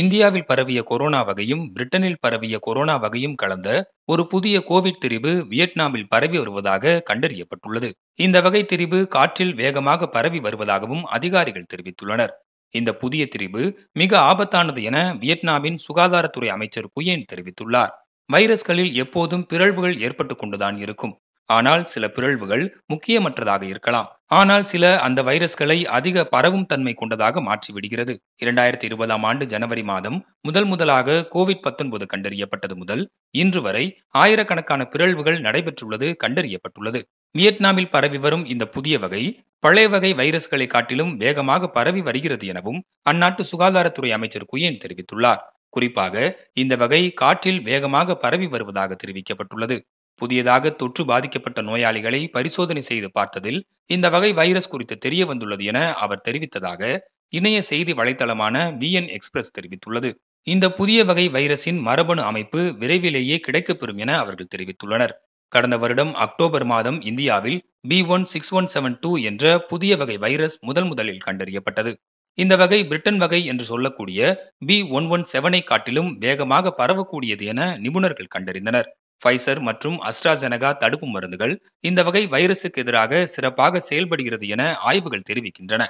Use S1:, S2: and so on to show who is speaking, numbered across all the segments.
S1: இந்தியாவில் பரவிய கொரோனா வகையும் பிரிட்டனில் பரவிய கொரோனா வகையும் கலந்த ஒரு புதிய கோவிட் திரிவு வியட்நாமில் பரவி வருவதாக கண்டறியப்பட்டுள்ளது இந்த வகை திரிவு காற்றில் வேகமாக பரவி வருவதாகவும் அதிகாரிகள் தெரிவித்துள்ளனர் இந்த புதிய திரிவு மிக ஆபத்தானது என வியட்நாமின் சுகாதாரத்துறை அமைச்சர் குயேன் தெரிவித்துள்ளார் வைரஸ்களில் எப்போதும் பிறழ்வுகள் ஏற்பட்டு கொண்டுதான் இருக்கும் ஆனால் சில பிறழ்வுகள் முக்கியமற்றதாக இருக்கலாம் ஆனால் சில அந்த வைரஸ்களை அதிக பரவும் தன்மை கொண்டதாக மாற்றிவிடுகிறது இரண்டாயிரத்தி இருபதாம் ஆண்டு ஜனவரி மாதம் முதல் முதலாக கோவிட் பத்தொன்பது கண்டறியப்பட்டது முதல் இன்று வரை ஆயிரக்கணக்கான பிறழ்வுகள் நடைபெற்றுள்ளது கண்டறியப்பட்டுள்ளது வியட்நாமில் பரவி வரும் இந்த புதிய வகை பழைய வகை வைரஸ்களை காட்டிலும் வேகமாக பரவி வருகிறது எனவும் அந்நாட்டு சுகாதாரத்துறை அமைச்சர் குயேன் தெரிவித்துள்ளார் குறிப்பாக இந்த வகை காற்றில் வேகமாக பரவி வருவதாக தெரிவிக்கப்பட்டுள்ளது புதியதாக தொற்று பாதிக்கப்பட்ட நோயாளிகளை பரிசோதனை செய்து பார்த்ததில் இந்த வகை வைரஸ் குறித்து தெரிய வந்துள்ளது என அவர் தெரிவித்ததாக இணைய செய்தி வலைத்தளமான விஎன் எக்ஸ்பிரஸ் தெரிவித்துள்ளது இந்த புதிய வகை வைரஸின் மரபணு அமைப்பு விரைவிலேயே கிடைக்கப்பெறும் என அவர்கள் தெரிவித்துள்ளனர் கடந்த வருடம் அக்டோபர் மாதம் இந்தியாவில் P one six one seven two என்ற புதிய வகை வைரஸ் முதல் முதலில் கண்டறியப்பட்டது இந்த வகை பிரிட்டன் வகை என்று சொல்லக்கூடிய பி ஒன் ஒன் செவனை காட்டிலும் வேகமாக பரவக்கூடியது என நிபுணர்கள் கண்டறிந்தனர் ஃபைசர் மற்றும் அஸ்ட்ராசெனகா தடுப்பு மருந்துகள் இந்த வகை வைரசுக்கு எதிராக சிறப்பாக செயல்படுகிறது என ஆய்வுகள் தெரிவிக்கின்றன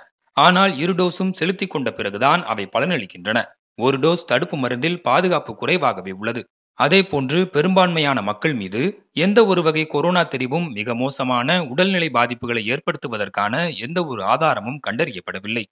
S1: ஆனால் இரு டோஸும் செலுத்தி கொண்ட பிறகுதான் அவை பலனளிக்கின்றன ஒரு டோஸ் தடுப்பு மருந்தில் பாதுகாப்பு குறைவாகவே உள்ளது அதே போன்று பெரும்பான்மையான மக்கள் மீது எந்த ஒரு வகை கொரோனா தெரிவும் மிக மோசமான உடல்நிலை பாதிப்புகளை ஏற்படுத்துவதற்கான எந்த ஒரு ஆதாரமும் கண்டறியப்படவில்லை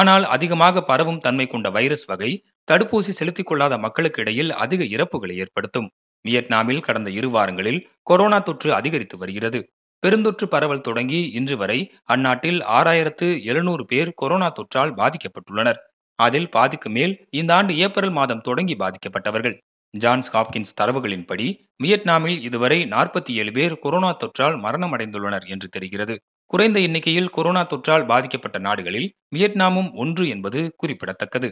S1: ஆனால் அதிகமாக பரவும் தன்மை கொண்ட வைரஸ் வகை தடுப்பூசி செலுத்திக் கொள்ளாத மக்களுக்கு இடையில் அதிக இறப்புகளை ஏற்படுத்தும் வியட்நாமில் கடந்த இரு வாரங்களில் கொரோனா தொற்று அதிகரித்து வருகிறது பெருந்தொற்று பரவல் தொடங்கி இன்று வரை அந்நாட்டில் ஆறாயிரத்து எழுநூறு பேர் கொரோனா தொற்றால் பாதிக்கப்பட்டுள்ளனர் அதில் பாதிக்கு மேல் இந்த ஆண்டு ஏப்ரல் மாதம் தொடங்கி பாதிக்கப்பட்டவர்கள் ஜான்ஸ் ஹாப்கின்ஸ் தரவுகளின்படி வியட்நாமில் இதுவரை நாற்பத்தி ஏழு பேர் கொரோனா தொற்றால் மரணம் அடைந்துள்ளனர் என்று தெரிகிறது குறைந்த எண்ணிக்கையில் கொரோனா தொற்றால் பாதிக்கப்பட்ட நாடுகளில் வியட்நாமும் ஒன்று என்பது குறிப்பிடத்தக்கது